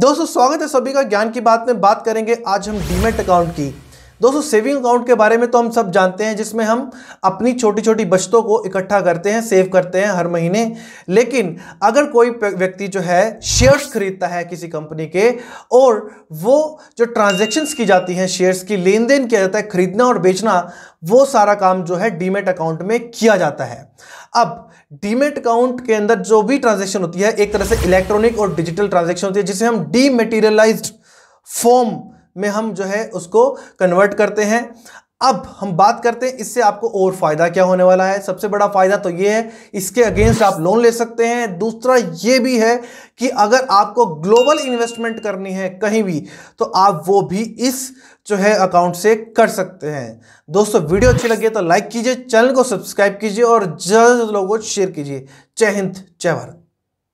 दोस्तों स्वागत है सभी का ज्ञान की बात में बात करेंगे आज हम डीमेट अकाउंट की दोस्तों सेविंग अकाउंट के बारे में तो हम सब जानते हैं जिसमें हम अपनी छोटी छोटी बचतों को इकट्ठा करते हैं सेव करते हैं हर महीने लेकिन अगर कोई व्यक्ति जो है शेयर्स खरीदता है किसी कंपनी के और वो जो ट्रांजेक्शन्स की जाती हैं शेयर्स की लेन देन किया जाता है खरीदना और बेचना वो सारा काम जो है डीमेट अकाउंट में किया जाता है अब डीमेट अकाउंट के अंदर जो भी ट्रांजेक्शन होती है एक तरह से इलेक्ट्रॉनिक और डिजिटल ट्रांजेक्शन होती है जिसे हम डीमेटीरियलाइज फॉर्म में हम जो है उसको कन्वर्ट करते हैं अब हम बात करते हैं इससे आपको और फ़ायदा क्या होने वाला है सबसे बड़ा फ़ायदा तो ये है इसके अगेंस्ट आप लोन ले सकते हैं दूसरा ये भी है कि अगर आपको ग्लोबल इन्वेस्टमेंट करनी है कहीं भी तो आप वो भी इस जो है अकाउंट से कर सकते हैं दोस्तों वीडियो अच्छी लगी तो लाइक कीजिए चैनल को सब्सक्राइब कीजिए और ज़्यादा लोगों को शेयर कीजिए जय हिंद जय भारत